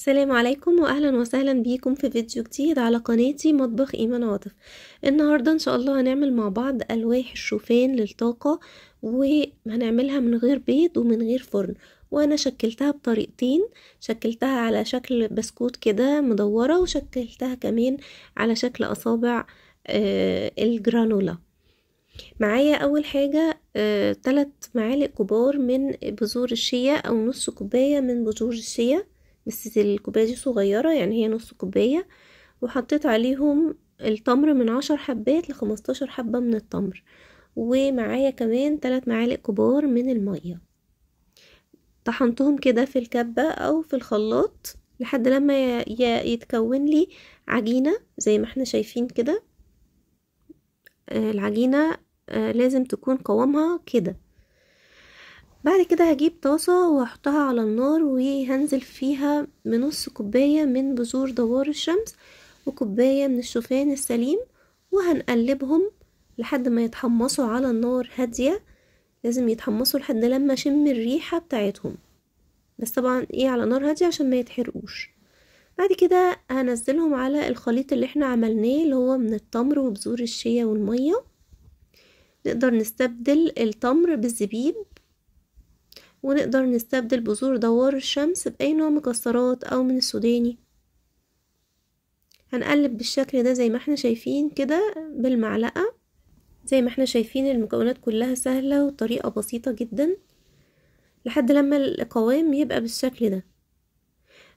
السلام عليكم واهلا وسهلا بيكم في فيديو جديد على قناتي مطبخ ايمان عاطف النهارده ان شاء الله هنعمل مع بعض الواح الشوفان للطاقه وهنعملها من غير بيض ومن غير فرن وانا شكلتها بطريقتين شكلتها على شكل بسكوت كده مدوره وشكلتها كمان على شكل اصابع آه الجرانولا معايا اول حاجه آه معالق كبار من بذور الشيا او نص كوبايه من بذور الشيا بس الكوباية دي صغيرة يعني هي نص كوباية وحطيت عليهم التمر من عشر حبات لخمستاشر حبة من التمر ومعايا كمان ثلاث معالق كبار من المية طحنتهم كده في الكبة او في الخلاط لحد لما يتكون لي عجينة زي ما احنا شايفين كده آه، العجينة آه، لازم تكون قوامها كده بعد كده هجيب طاسة وهحطها على النار وهنزل فيها بنص كوباية من بذور دوار الشمس وكوباية من الشوفان السليم وهنقلبهم لحد ما يتحمصوا على النار هادية لازم يتحمصوا لحد لما اشم الريحة بتاعتهم بس طبعا ايه على نار هادية عشان ما يتحرقوش بعد كده هنزلهم على الخليط اللي احنا عملناه اللي هو من التمر وبذور الشيا والمية نقدر نستبدل التمر بالزبيب ونقدر نستبدل بذور دوار الشمس بأي نوع مكسرات أو من السوداني هنقلب بالشكل ده زي ما احنا شايفين كده بالمعلقة زي ما احنا شايفين المكونات كلها سهلة وطريقة بسيطة جدا لحد لما القوام يبقى بالشكل ده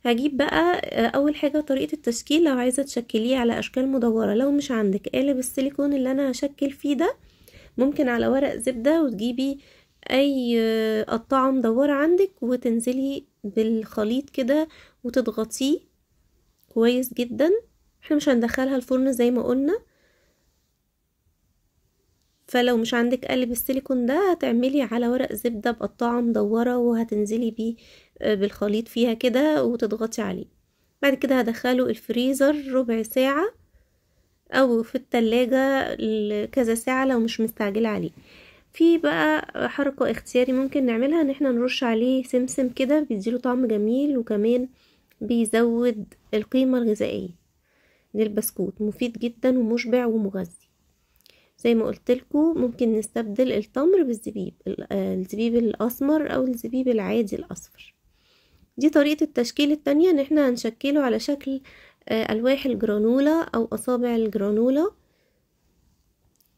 هجيب بقى آه، اول حاجة طريقة التشكيل لو عايزة تشكليه على اشكال مدورة لو مش عندك قالب السيليكون اللي انا هشكل فيه ده ممكن على ورق زبدة وتجيبي اي قطعه آه، مدوره عندك وتنزلي بالخليط كده وتضغطيه كويس جدا احنا مش هندخلها الفرن زي ما قلنا فلو مش عندك قلب السيليكون ده هتعملي على ورق زبدة بقطعة مدورة وهتنزلي بيه آه، بالخليط فيها كده وتضغطي عليه بعد كده هدخله الفريزر ربع ساعة او في التلاجة كذا ساعة لو مش مستعجلة عليه في بقى حركة اختياري ممكن نعملها ان احنا نرش عليه سمسم كده بيديله طعم جميل وكمان بيزود القيمة الغذائية للبسكوت مفيد جدا ومشبع ومغذي زي ما قلت ممكن نستبدل التمر بالزبيب آه، الزبيب الاسمر او الزبيب العادي الاصفر دي طريقة التشكيل التانية ان احنا هنشكله على شكل آه، الواح الجرانولا او اصابع الجرانولا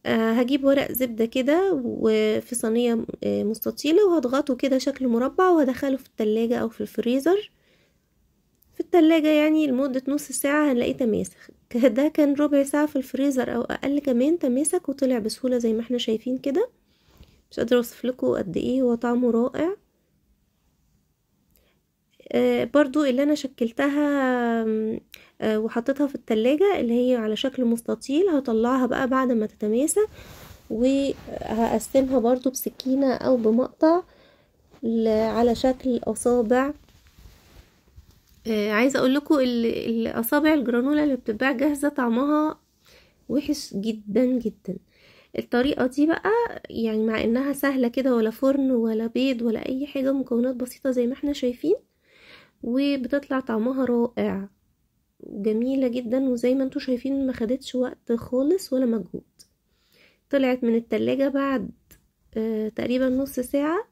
آه، هجيب ورق زبدة كده وفي صينية آه، مستطيلة وهضغطه كده شكل مربع وهدخله في التلاجة أو في الفريزر في التلاجة يعني لمدة نص ساعة هنلاقيه تماسك ده كان ربع ساعة في الفريزر أو أقل كمان تماسك وطلع بسهولة زي ما احنا شايفين كده مش قادرة اوصف لكم قد ايه هو طعمه رائع آه، برضو اللي انا شكلتها آه، وحطيتها في التلاجة اللي هي على شكل مستطيل هطلعها بقى بعد ما تتماسك وهقسمها برضو بسكينة او بمقطع على شكل اصابع آه، عايزه اقول لكم الاصابع الجرانولا اللي بتتباع جاهزه طعمها وحش جدا جدا الطريقه دي بقى يعني مع انها سهله كده ولا فرن ولا بيض ولا اي حاجه مكونات بسيطه زي ما احنا شايفين وبتطلع طعمها رائع جميلة جدا وزي ما انتوا شايفين ما خدتش وقت خالص ولا مجهود طلعت من التلاجة بعد آه، تقريبا نص ساعة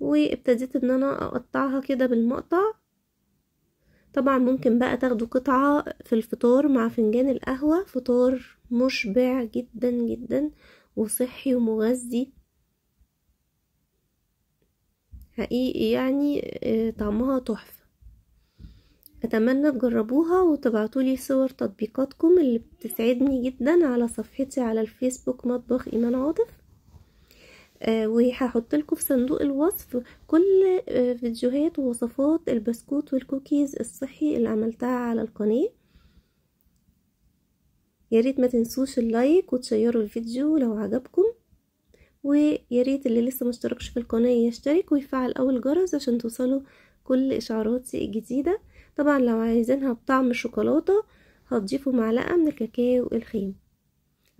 وابتديت ان انا اقطعها كده بالمقطع طبعا ممكن بقى تاخدوا قطعة في الفطار مع فنجان القهوة فطار مشبع جدا جدا وصحي ومغذي حقيقي يعني آه، طعمها تحفة أتمنى تجربوها وتبعتولي صور تطبيقاتكم اللي بتسعدني جدا على صفحتي على الفيسبوك مطبخ إيمان عاطف آه، وهحط لكم في صندوق الوصف كل آه، فيديوهات ووصفات البسكوت والكوكيز الصحي اللي عملتها على القناة ياريت ما تنسوش اللايك وتشيروا الفيديو لو عجبكم وياريت اللي لسه مشتركش في القناة يشترك ويفعل أول جرس عشان توصله كل إشعاراتي الجديدة طبعا لو عايزينها بطعم الشوكولاتة هتضيفوا معلقة من الكاكاو الخام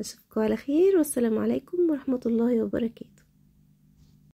أشوفكم على خير والسلام عليكم ورحمة الله وبركاته